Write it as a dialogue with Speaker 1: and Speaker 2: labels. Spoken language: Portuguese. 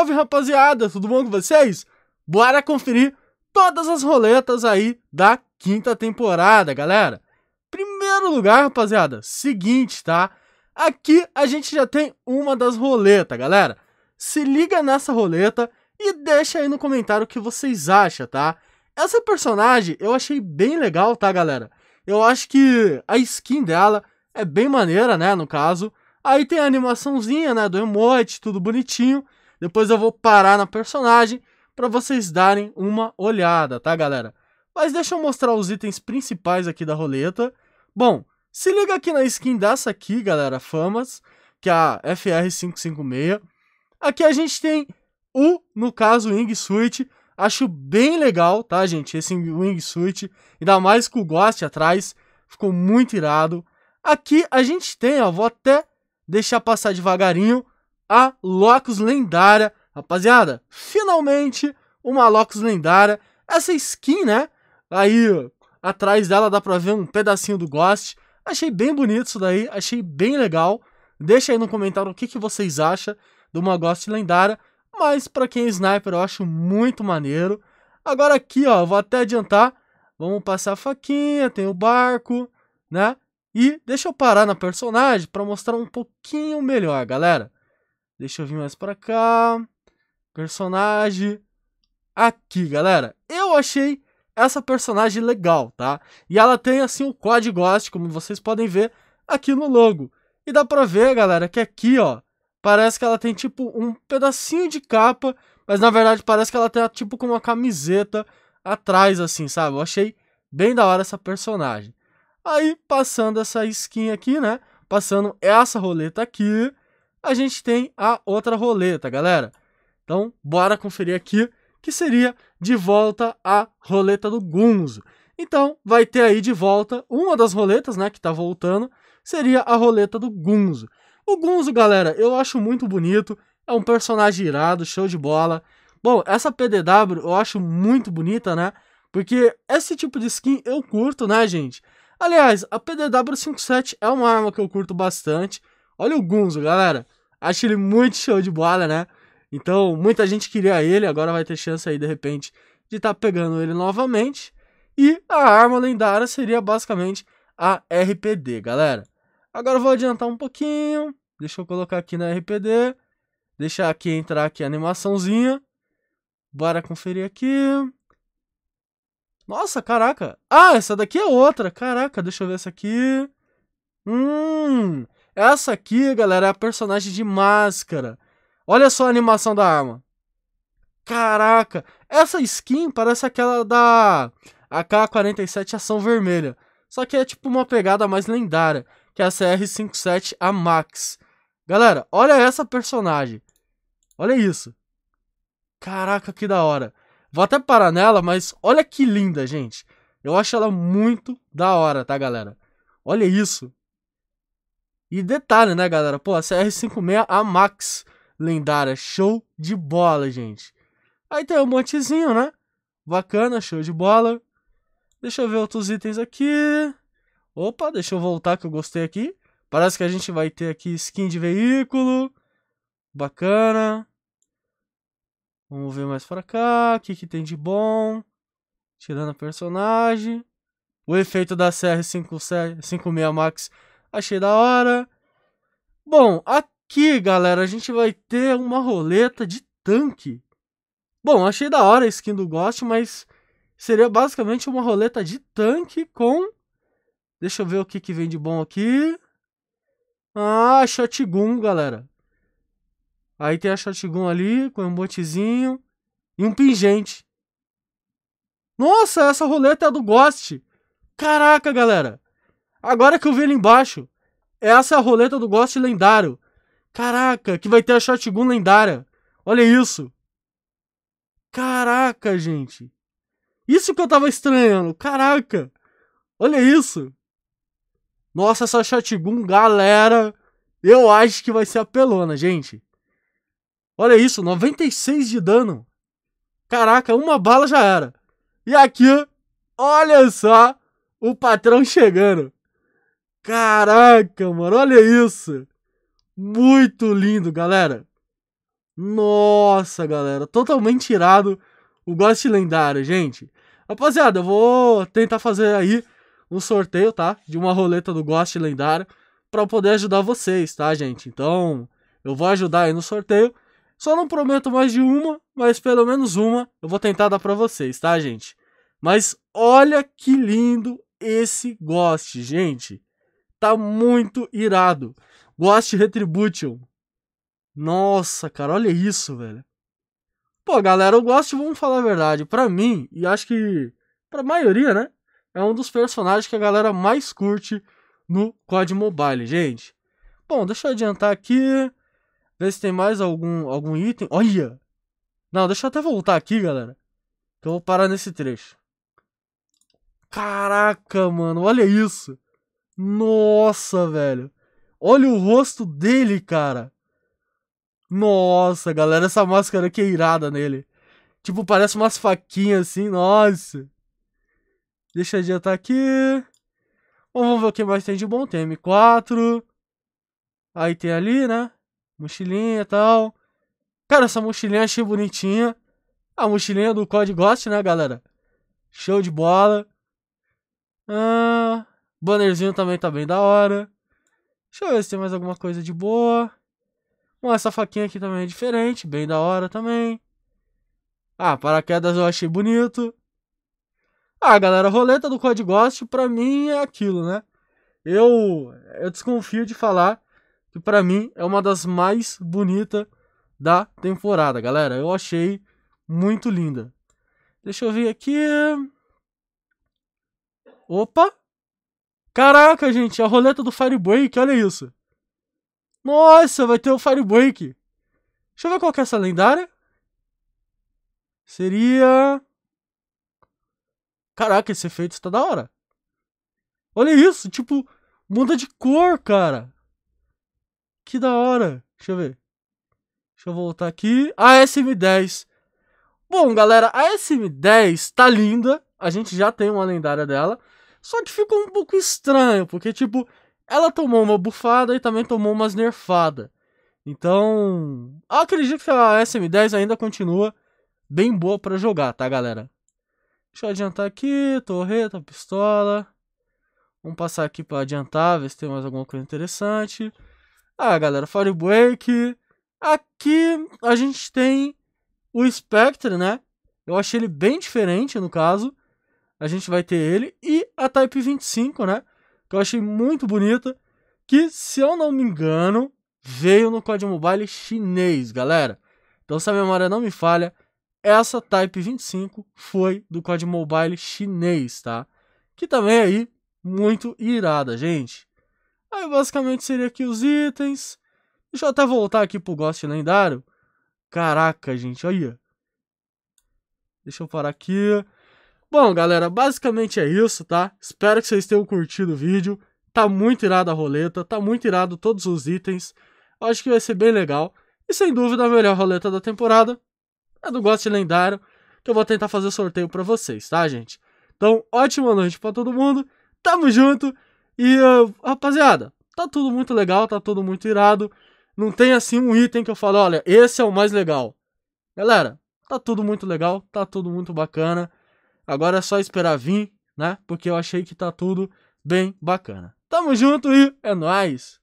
Speaker 1: Salve rapaziada, tudo bom com vocês? Bora conferir todas as roletas aí da quinta temporada, galera. Primeiro lugar, rapaziada, seguinte, tá? Aqui a gente já tem uma das roletas, galera. Se liga nessa roleta e deixa aí no comentário o que vocês acham, tá? Essa personagem eu achei bem legal, tá, galera? Eu acho que a skin dela é bem maneira, né, no caso. Aí tem a animaçãozinha, né, do emote, tudo bonitinho. Depois eu vou parar na personagem para vocês darem uma olhada, tá, galera? Mas deixa eu mostrar os itens principais aqui da roleta. Bom, se liga aqui na skin dessa aqui, galera, Famas, que é a FR556. Aqui a gente tem o, no caso, Suit. Acho bem legal, tá, gente? Esse Wingsuit, ainda mais com o Ghost atrás, ficou muito irado. Aqui a gente tem, ó, vou até deixar passar devagarinho, a Locus lendária. Rapaziada, finalmente uma Locus lendária. Essa skin, né? Aí atrás dela dá pra ver um pedacinho do Ghost. Achei bem bonito isso daí, achei bem legal. Deixa aí no comentário o que, que vocês acham de uma Ghost lendária. Mas para quem é sniper eu acho muito maneiro. Agora aqui, ó, vou até adiantar. Vamos passar a faquinha, tem o barco, né? E deixa eu parar na personagem para mostrar um pouquinho melhor, galera. Deixa eu vir mais pra cá. Personagem. Aqui, galera. Eu achei essa personagem legal, tá? E ela tem, assim, o código como vocês podem ver aqui no logo. E dá pra ver, galera, que aqui, ó, parece que ela tem, tipo, um pedacinho de capa, mas na verdade parece que ela tem, tá, tipo, com uma camiseta atrás, assim, sabe? Eu achei bem da hora essa personagem. Aí, passando essa skin aqui, né? Passando essa roleta aqui, a gente tem a outra roleta, galera. Então, bora conferir aqui, que seria de volta a roleta do Gunzo. Então, vai ter aí de volta uma das roletas, né, que tá voltando, seria a roleta do Gunzo. O Gunzo, galera, eu acho muito bonito, é um personagem irado, show de bola. Bom, essa PDW eu acho muito bonita, né? Porque esse tipo de skin eu curto, né, gente? Aliás, a PDW-57 é uma arma que eu curto bastante. Olha o Gunzo, galera. Acho ele muito show de bola, né? Então, muita gente queria ele, agora vai ter chance aí, de repente, de estar tá pegando ele novamente. E a arma lendária seria basicamente a RPD, galera. Agora eu vou adiantar um pouquinho. Deixa eu colocar aqui na RPD. Deixar aqui entrar aqui a animaçãozinha. Bora conferir aqui. Nossa, caraca. Ah, essa daqui é outra. Caraca, deixa eu ver essa aqui. Hum. Essa aqui, galera, é a personagem de máscara. Olha só a animação da arma. Caraca, essa skin parece aquela da AK-47 Ação Vermelha. Só que é tipo uma pegada mais lendária, que é a CR-57 A Max. Galera, olha essa personagem. Olha isso. Caraca, que da hora. Vou até parar nela, mas olha que linda, gente. Eu acho ela muito da hora, tá, galera? Olha isso. E detalhe, né, galera? Pô, a CR56 a Max lendária, show de bola, gente. Aí tem o um montezinho, né? Bacana, show de bola. Deixa eu ver outros itens aqui. Opa, deixa eu voltar que eu gostei aqui. Parece que a gente vai ter aqui skin de veículo. Bacana. Vamos ver mais pra cá. O que, que tem de bom? Tirando a personagem. O efeito da CR56 Max achei da hora. Bom, aqui, galera, a gente vai ter uma roleta de tanque. Bom, achei da hora a skin do Ghost, mas seria basicamente uma roleta de tanque com... Deixa eu ver o que, que vem de bom aqui. Ah, shotgun, galera. Aí tem a shotgun ali, com um botezinho e um pingente. Nossa, essa roleta é a do Ghost. Caraca, galera. Agora que eu vi ali embaixo. É essa é a roleta do Ghost lendário. Caraca, que vai ter a Shotgun lendária. Olha isso. Caraca, gente. Isso que eu tava estranhando. Caraca. Olha isso. Nossa, essa Shotgun, galera. Eu acho que vai ser a pelona, gente. Olha isso, 96 de dano. Caraca, uma bala já era. E aqui, olha só o patrão chegando. Caraca, mano, olha isso. Muito lindo, galera. Nossa, galera, totalmente tirado o Ghost Lendário, gente. Rapaziada, eu vou tentar fazer aí um sorteio, tá? De uma roleta do Ghost Lendário para poder ajudar vocês, tá, gente? Então, eu vou ajudar aí no sorteio. Só não prometo mais de uma, mas pelo menos uma eu vou tentar dar para vocês, tá, gente? Mas olha que lindo esse Ghost, gente. Tá muito irado. Ghost Retribution. Nossa, cara, olha isso, velho. Pô, galera, o Ghost, vamos falar a verdade, para mim, e acho que pra maioria, né? É um dos personagens que a galera mais curte no COD Mobile, gente. Bom, deixa eu adiantar aqui. Ver se tem mais algum, algum item. Olha! Não, deixa eu até voltar aqui, galera. Que eu vou parar nesse trecho. Caraca, mano, olha isso. Nossa, velho. Olha o rosto dele, cara. Nossa, galera, essa máscara que é irada nele. Tipo, parece umas faquinhas assim, nossa. Deixa eu adiantar aqui. Bom, vamos ver o que mais tem de bom. Tem M4. Aí tem ali, né? Mochilinha e tal. Cara, essa mochilinha achei bonitinha. A mochilinha do COD Ghost, né, galera? Show de bola. Ah, Bannerzinho também tá bem da hora. Deixa eu ver se tem mais alguma coisa de boa. Bom, essa faquinha aqui também é diferente, bem da hora também. Ah, paraquedas eu achei bonito. Ah, galera, a roleta do Code Ghost pra mim é aquilo, né? Eu, eu desconfio de falar que pra mim é uma das mais bonitas da temporada, galera. Eu achei muito linda. Deixa eu ver aqui. Opa! Caraca, gente, a roleta do Firebreak, olha isso. Nossa, vai ter o um Firebreak. Deixa eu ver qual que é essa lendária. Seria... Caraca, esse efeito está da hora. Olha isso, tipo, muda de cor, cara. Que da hora. Deixa eu ver. Deixa eu voltar aqui. A SM10. Bom, galera, a SM10 tá linda. A gente já tem uma lendária dela. Só que ficou um pouco estranho, porque, tipo, ela tomou uma bufada e também tomou umas nerfadas. Então, acredito que a SM10 ainda continua bem boa para jogar, tá, galera? Deixa eu adiantar aqui, torreta, pistola. Vamos passar aqui para adiantar, ver se tem mais alguma coisa interessante. Ah, galera, Firebreak. Aqui a gente tem o Spectre, né? Eu achei ele bem diferente, no caso. A gente vai ter ele. E a Type 25, né? Que eu achei muito bonita. Que, se eu não me engano, veio no código mobile chinês, galera. Então, se a memória não me falha, essa Type 25 foi do código mobile chinês, tá? Que também é aí muito irada, gente. Aí basicamente seria aqui os itens. Deixa eu até voltar aqui pro Ghost Lendário. Caraca, gente, olha. Deixa eu parar aqui. Bom, galera, basicamente é isso, tá? Espero que vocês tenham curtido o vídeo. Tá muito irado a roleta, tá muito irado todos os itens. Eu acho que vai ser bem legal. E sem dúvida, a melhor roleta da temporada é do Ghost Lendário, que eu vou tentar fazer sorteio para vocês, tá, gente? Então, ótima noite para todo mundo. Tamo junto. E, uh, rapaziada, tá tudo muito legal, tá tudo muito irado. Não tem assim um item que eu falo, olha, esse é o mais legal. Galera, tá tudo muito legal, tá tudo muito bacana. Agora é só esperar vir, né? Porque eu achei que tá tudo bem bacana. Tamo junto e é nóis!